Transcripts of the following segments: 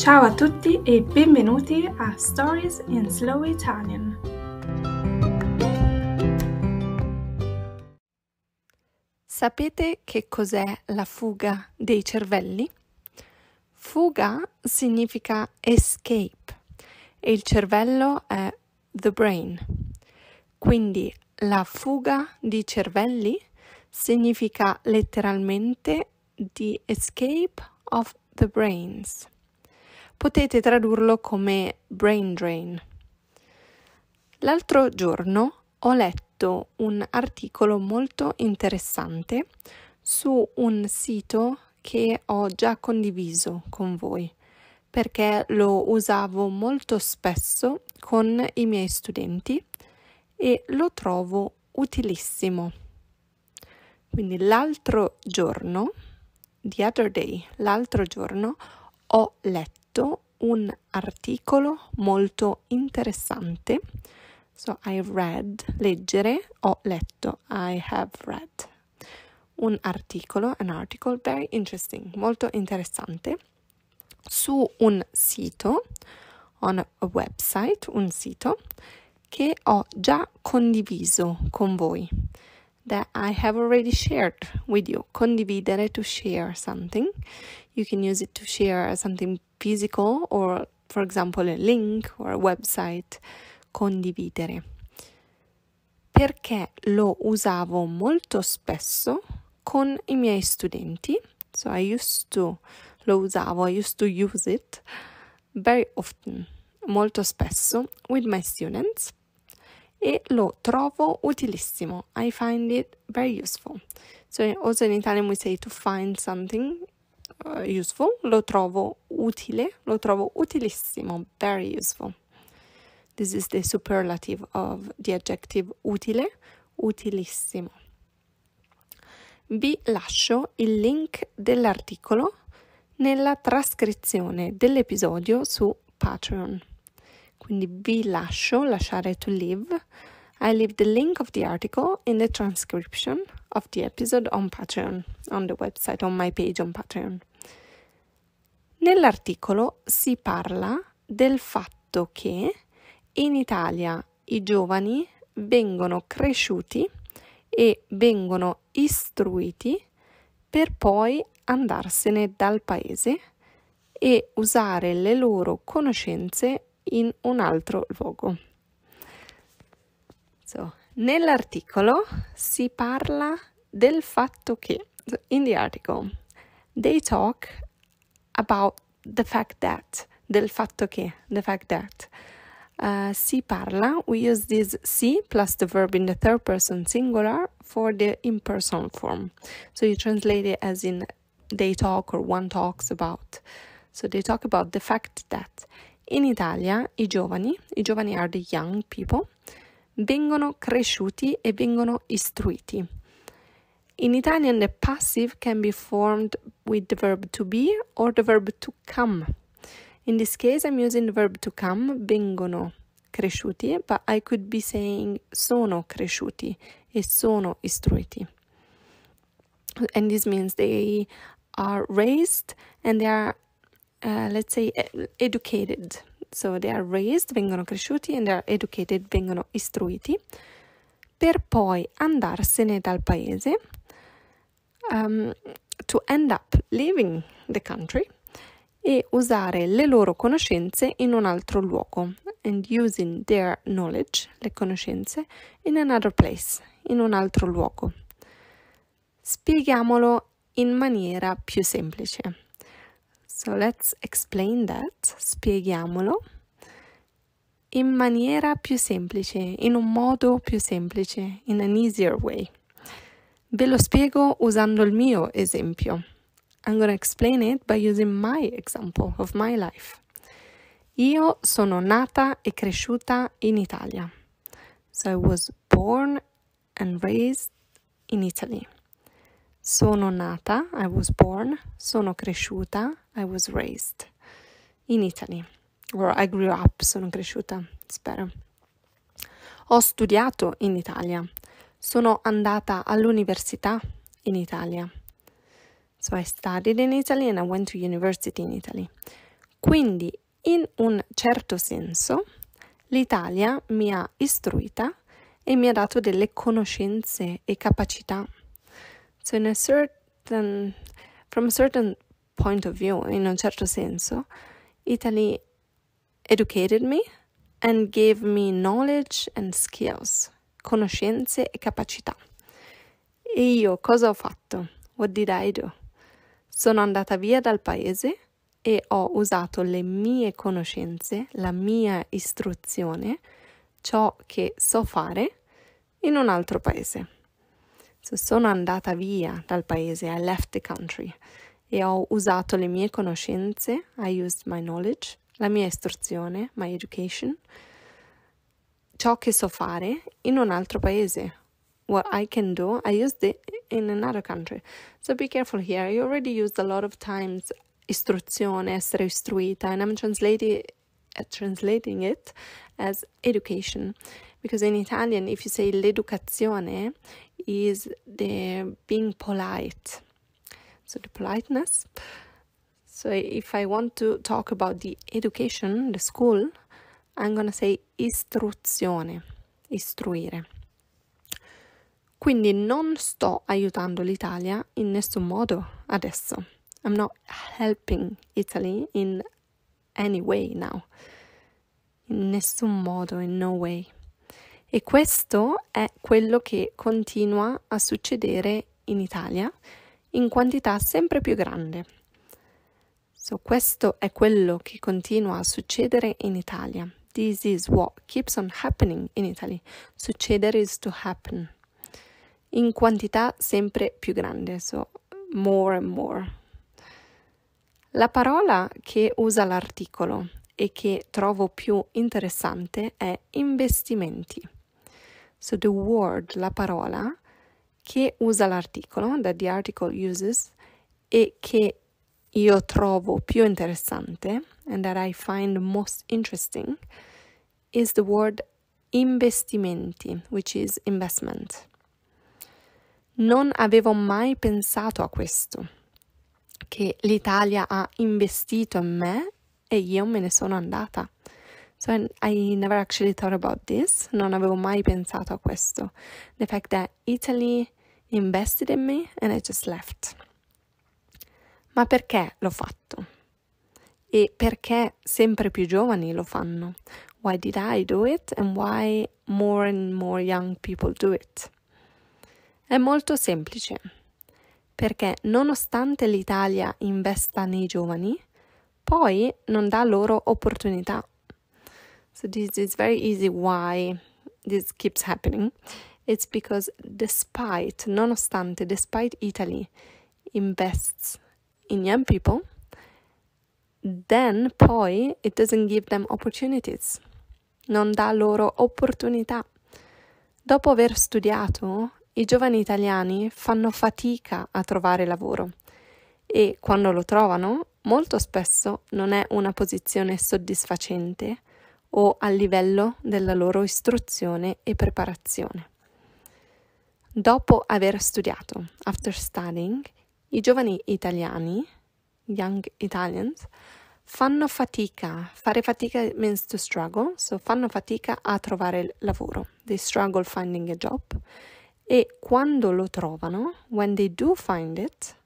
Ciao a tutti e benvenuti a Stories in Slow Italian. Sapete che cos'è la fuga dei cervelli? Fuga significa escape e il cervello è the brain. Quindi la fuga di cervelli significa letteralmente the escape of the brains potete tradurlo come brain drain. L'altro giorno ho letto un articolo molto interessante su un sito che ho già condiviso con voi perché lo usavo molto spesso con i miei studenti e lo trovo utilissimo. Quindi l'altro giorno, the other day, l'altro giorno ho letto letto un articolo molto interessante. So I read, leggere, ho letto, I have read. Un articolo, an article very interesting, molto interessante, su un sito, on a website, un sito, che ho già condiviso con voi. that I have already shared with you. Condividere to share something. You can use it to share something physical or, for example, a link or a website. Condividere. Perché lo usavo molto spesso con i miei studenti. So I used to, lo usavo, I used to use it very often, molto spesso, with my students. e lo trovo utilissimo. I find it very useful. So also in Italian we say to find something uh, useful. Lo trovo utile, lo trovo utilissimo, very useful. This is the superlative of the adjective utile, utilissimo. Vi lascio il link dell'articolo nella trascrizione dell'episodio su Patreon. Quindi vi lascio, lasciare to live. I leave the link of the article in the transcription of the episode on Patreon, on the website, on my page on Patreon. Nell'articolo si parla del fatto che in Italia i giovani vengono cresciuti e vengono istruiti per poi andarsene dal paese e usare le loro conoscenze in un altro luogo. So, nell'articolo si parla del fatto che, so in the article, they talk about the fact that, del fatto che, the fact that. Uh, si parla, we use this si plus the verb in the third person singular for the impersonal form. So you translate it as in they talk or one talks about. So they talk about the fact that. In Italia i giovani, i giovani are the young people, vengono cresciuti e vengono istruiti. In Italian, the passive can be formed with the verb to be or the verb to come. In this case, I'm using the verb to come, vengono cresciuti, but I could be saying sono cresciuti e sono istruiti. And this means they are raised and they are Eh, let's say, eh, educated. So they are raised, vengono cresciuti, and they are educated, vengono istruiti, per poi andarsene dal paese, um, to end up leaving the country, e usare le loro conoscenze in un altro luogo, and using their knowledge, le conoscenze, in another place, in un altro luogo. Spieghiamolo in maniera più semplice. So let's explain that, spieghiamolo in maniera più semplice, in un modo più semplice, in an easier way. Ve lo spiego usando il mio esempio. I'm going to explain it by using my example of my life. Io sono nata e cresciuta in Italia. So I was born and raised in Italy. Sono nata, I was born, sono cresciuta, I was raised in Italy, where I grew up, sono cresciuta, spero. Ho studiato in Italia, sono andata all'università in Italia. So I studied in Italy and I went to university in Italy. Quindi, in un certo senso, l'Italia mi ha istruita e mi ha dato delle conoscenze e capacità. So in a certain, from a certain point of view, in un certo senso, Italy educated me and gave me knowledge and skills, conoscenze e capacità. E io cosa ho fatto? What did I do? Sono andata via dal paese e ho usato le mie conoscenze, la mia istruzione, ciò che so fare in un altro paese. So, sono andata via dal paese, I left the country. e ho usato le mie conoscenze, I used my knowledge, la mia istruzione, my education, ciò che so fare in un altro paese. What I can do, I used it in another country. So be careful here. I already used a lot of times istruzione, essere istruita, and I'm translating, uh, translating it as education. Because in Italian, if you say l'educazione, is the being polite. so the politeness. So if I want to talk about the education, the school, I'm gonna say istruzione, istruire. Quindi non sto aiutando l'Italia in nessun modo adesso. I'm not helping Italy in any way now. In nessun modo, in no way. E questo è quello che continua a succedere in Italia in quantità sempre più grande. So, questo è quello che continua a succedere in Italia. This is what keeps on happening in Italy. Succedere is to happen. In quantità sempre più grande, so more and more. La parola che usa l'articolo e che trovo più interessante è investimenti. So the word, la parola, che usa l'articolo, that The Article Uses, e che io trovo più interessante, and that I find most interesting, is the word investimenti, which is investment. Non avevo mai pensato a questo, che l'Italia ha investito in me e io me ne sono andata. So I never actually thought about this, non avevo mai pensato a questo. The fact that Italy invested in me and I just left. Ma perché l'ho fatto? E perché sempre più giovani lo fanno? Why did I do it and why more and more young people do it? È molto semplice, perché nonostante l'Italia investa nei giovani, poi non dà loro opportunità. So this is very easy why this keeps happening. It's because despite, nonostante, despite Italy invests in young people, then poi it doesn't give them opportunities, non dà loro opportunità. Dopo aver studiato, i giovani italiani fanno fatica a trovare lavoro e quando lo trovano, molto spesso non è una posizione soddisfacente o a livello della loro istruzione e preparazione. Dopo aver studiato, after studying, i giovani italiani, young Italians, fanno fatica, fare fatica means to struggle, so fanno fatica a trovare il lavoro. They struggle finding a job. E quando lo trovano, when they do find it,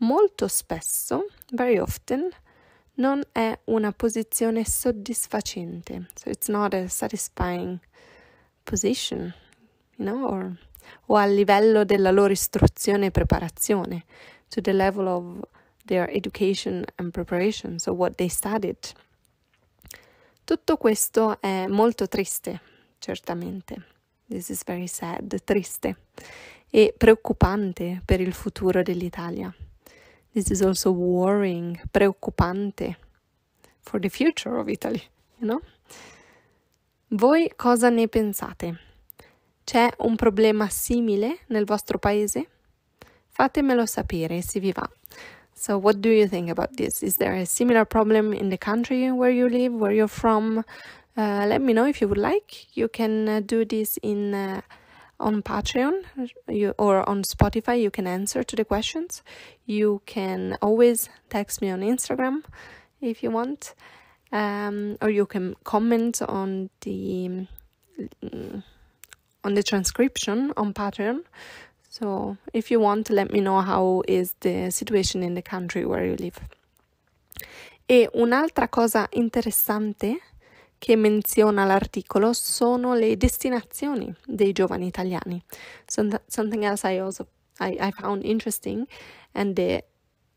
molto spesso, very often, non è una posizione soddisfacente. So it's not a satisfying position, you know, or o al livello della loro istruzione e preparazione, to the level of their education and preparation, so what they studied. Tutto questo è molto triste, certamente. This is very sad, triste e preoccupante per il futuro dell'Italia. This is also worrying, preoccupante for the future of Italy, you know? Voi cosa ne pensate? C'è un problema simile nel vostro paese? Fatemelo sapere se vi va. So, what do you think about this? Is there a similar problem in the country where you live, where you're from? Uh, let me know if you would like. You can uh, do this in uh, on Patreon you, or on Spotify. You can answer to the questions. You can always text me on Instagram if you want, um, or you can comment on the. Um, on the transcription on pattern. So if you want, let me know how is the situation in the country where you live. E un'altra cosa interessante che menziona l'articolo sono le destinazioni dei giovani italiani. So something else I also I, I found interesting and the,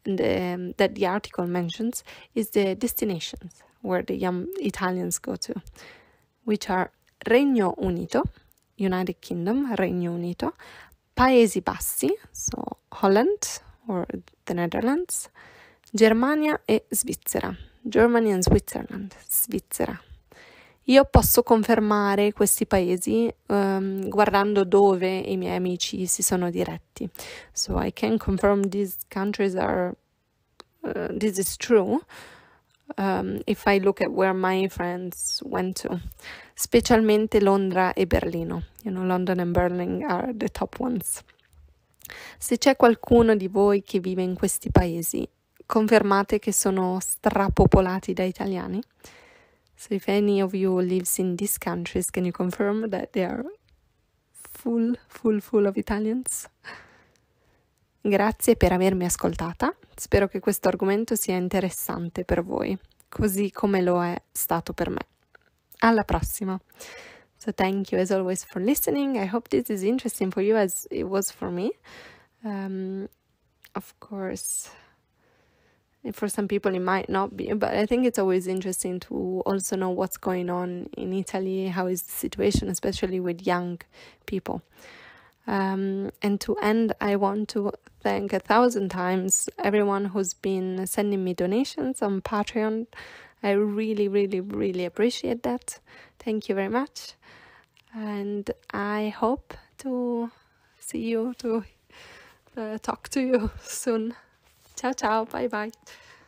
the um, that the article mentions is the destinations where the young Italians go to, which are Regno Unito, United Kingdom, Regno Unito, Paesi Bassi, so Holland or the Netherlands, Germania e Svizzera, Germany and Switzerland, Svizzera. Io posso confermare questi paesi um, guardando dove i miei amici si sono diretti. So I can confirm these countries are, uh, this is true um, if I look at where my friends went to, specialmente Londra e Berlino. You know, London and Berlin are the top ones. Se c'è qualcuno di voi che vive in questi paesi, confermate che sono strapopolati da italiani. So if any of you lives in these countries, can you confirm that they are full, full, full of Italians? Grazie per avermi ascoltata, spero che questo argomento sia interessante per voi, così come lo è stato per me. Alla prossima! So thank you as always for listening. I hope this is interesting for you as it was for me. Um, of course, for some people it might not be, but I think it's always interesting to also know what's going on in Italy, how is the situation, especially with young people. Um, and to end, I want to thank a thousand times everyone who's been sending me donations on Patreon. I really, really, really appreciate that. Thank you very much. And I hope to see you, to uh, talk to you soon. Ciao, ciao. Bye, bye.